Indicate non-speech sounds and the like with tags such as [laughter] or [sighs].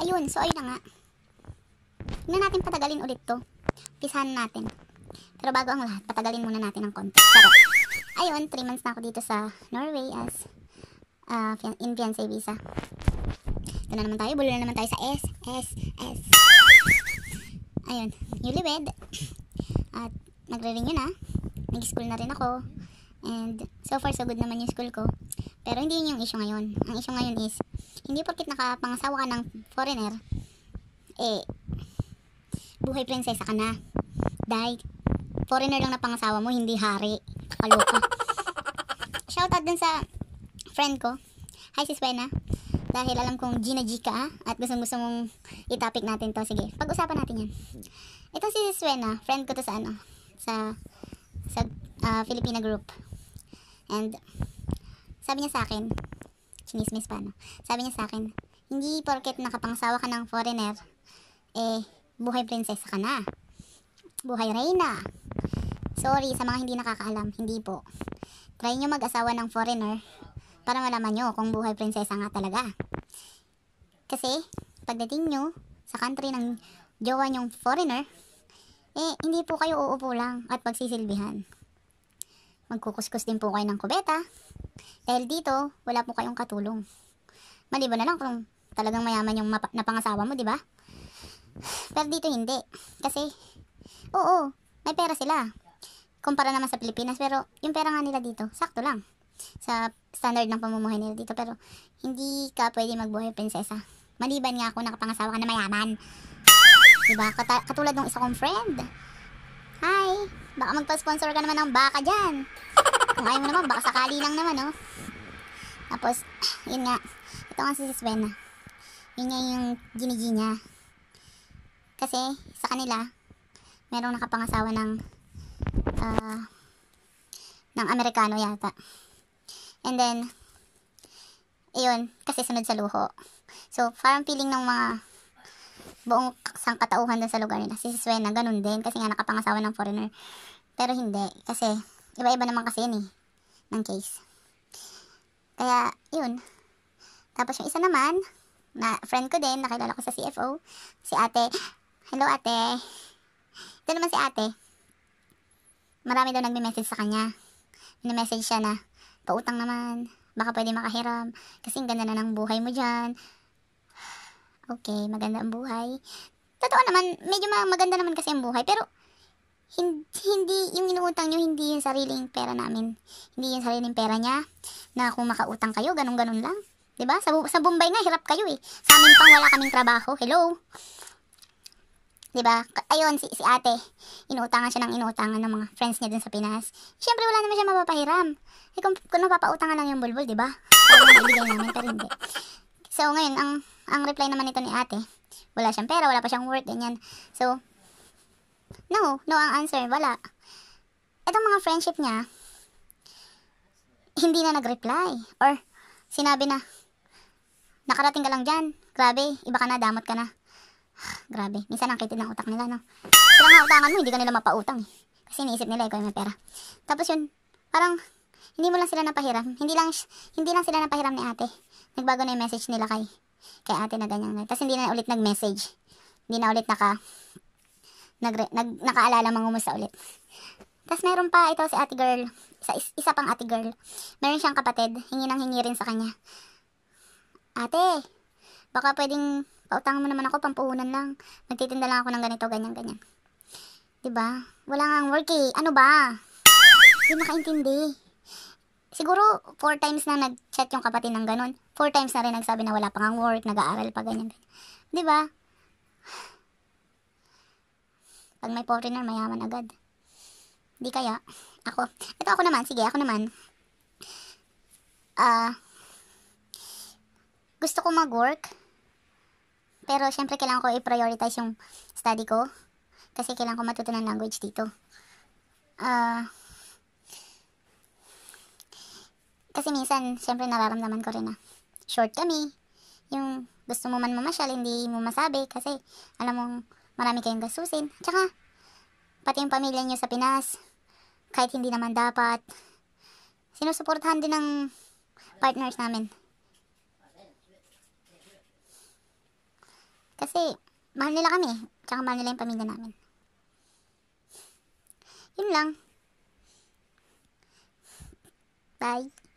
Ayun, so ayun na nga. Hindi natin patagalin ulit to. Pisahan natin. Pero bago ang lahat, patagalin muna natin ang konti. Sarap. Ayun, 3 months na ako dito sa Norway as uh, in fiancé visa. Ito na naman tayo. Bulo na naman tayo sa S, S, S. Ayun, newlywed. At nagre-renew na. Nag-school na rin ako. And so far so good naman yung school ko. Pero hindi yun yung issue ngayon. Ang issue ngayon is hindi porkit nakapangasawa ka ng foreigner, eh, buhay prinsesa ka na. Dahil, foreigner lang na pangasawa mo, hindi hari. Kaloka. [laughs] Shout out dun sa friend ko. Hi, sis Wena. Dahil alam kong Gina G ka, ah, at gustong gusto mong itapik natin to. Sige, pag-usapan natin yan. Ito si sis Wena, friend ko to sa ano, sa, sa uh, Filipina group. And, sabi niya sa akin, sinismis pa, no? Sabi niya sa akin, hindi porket nakapangsawa ka ng foreigner, eh, buhay prinsesa ka na. Buhay reyna. Sorry sa mga hindi nakakaalam, hindi po. Try nyo mag-asawa ng foreigner para malaman nyo kung buhay prinsesa nga talaga. Kasi, pagdating nyo sa country ng jowa nyong foreigner, eh, hindi po kayo uupo lang at pagsisilbihan. Magkukuskus din po kayo ng kubeta, dahil dito, wala po kayong katulong. Maliban na lang kung talagang mayaman yung mapa- napangasawa mo, di ba? Pero dito hindi. Kasi, oo, may pera sila. Kumpara naman sa Pilipinas, pero yung pera nga nila dito, sakto lang. Sa standard ng pamumuhay nila dito, pero hindi ka pwede magbuhay prinsesa. Maliban nga ako nakapangasawa ka na mayaman. Diba? Kat- katulad ng isa kong friend. Hi! Baka magpa-sponsor ka naman ng baka dyan. Kumain mo naman, baka sakali lang naman, no? Oh. Tapos, yun nga. Ito nga si Sven. Yun nga yung ginigi niya. Kasi, sa kanila, merong nakapangasawa ng, uh, ng Amerikano yata. And then, ayun, kasi sunod sa luho. So, parang feeling ng mga buong sangkatauhan dun sa lugar nila. Si Sven na ganun din kasi nga nakapangasawa ng foreigner. Pero hindi, kasi Iba-iba naman kasi yun eh, ng case. Kaya, yun. Tapos yung isa naman, na friend ko din, nakilala ko sa CFO, si ate. Hello ate. Ito naman si ate. Marami daw nagme-message sa kanya. Nag-message siya na, pautang naman, baka pwede makahiram, kasi ang ganda na ng buhay mo dyan. Okay, maganda ang buhay. Totoo naman, medyo maganda naman kasi ang buhay, pero hindi, hindi yung inuutang nyo, hindi yung sariling pera namin. Hindi yung sariling pera niya na kung makautang kayo, ganun-ganun lang. 'Di ba? Sa, sa Bombay nga, hirap kayo eh. Sa amin pang wala kaming trabaho. Hello? 'Di ba? Ayun, si, si ate, inuutangan siya ng inuutangan ng mga friends niya dun sa Pinas. Siyempre, wala naman siya mapapahiram. Eh, kung, kung napapautangan lang yung bulbul, 'di ba? Parang ibigay namin, pero hindi. So, ngayon, ang, ang reply naman nito ni ate, wala siyang pera, wala pa siyang work, ganyan. So, No, no ang answer, wala. Itong mga friendship niya, hindi na nag-reply. Or, sinabi na, nakarating ka lang dyan. Grabe, iba ka na, damot ka na. [sighs] Grabe, minsan nakitid kitid ng utak nila, no? Sila nga utangan mo, hindi ka nila mapautang. Eh. Kasi iniisip nila, ikaw yung may pera. Tapos yun, parang, hindi mo lang sila napahiram. Hindi lang, hindi lang sila napahiram ni ate. Nagbago na yung message nila kay, kay ate na ganyan. Tapos hindi na ulit nag-message. Hindi na ulit naka, nagre, nag, nakaalala mang mangumusta ulit. Tapos meron pa ito si ate girl. Isa, isa pang ate girl. Meron siyang kapatid. Hingi ng hingi rin sa kanya. Ate, baka pwedeng pautangan mo naman ako pampuhunan lang. Nagtitinda lang ako ng ganito, ganyan, ganyan. ba? Diba? Wala nga work eh. Ano ba? Hindi makaintindi. Siguro, four times na nag-chat yung kapatid ng ganun. Four times na rin nagsabi na wala pang work, nag-aaral pa, ganyan, ganyan. ba? Diba? Pag may foreigner, mayaman agad. Di kaya, ako. Ito ako naman, sige, ako naman. Ah, uh, gusto ko mag-work. Pero syempre kailangan ko i-prioritize yung study ko. Kasi kailangan ko matuto ng language dito. Ah, uh, kasi minsan, syempre nararamdaman ko rin na short kami. Yung gusto mo man mamasyal, hindi mo masabi kasi alam mong marami kayong gastusin. Tsaka, pati yung pamilya nyo sa Pinas, kahit hindi naman dapat, sinusuportahan din ng partners namin. Kasi, mahal nila kami, tsaka mahal nila yung pamilya namin. Yun lang. Bye.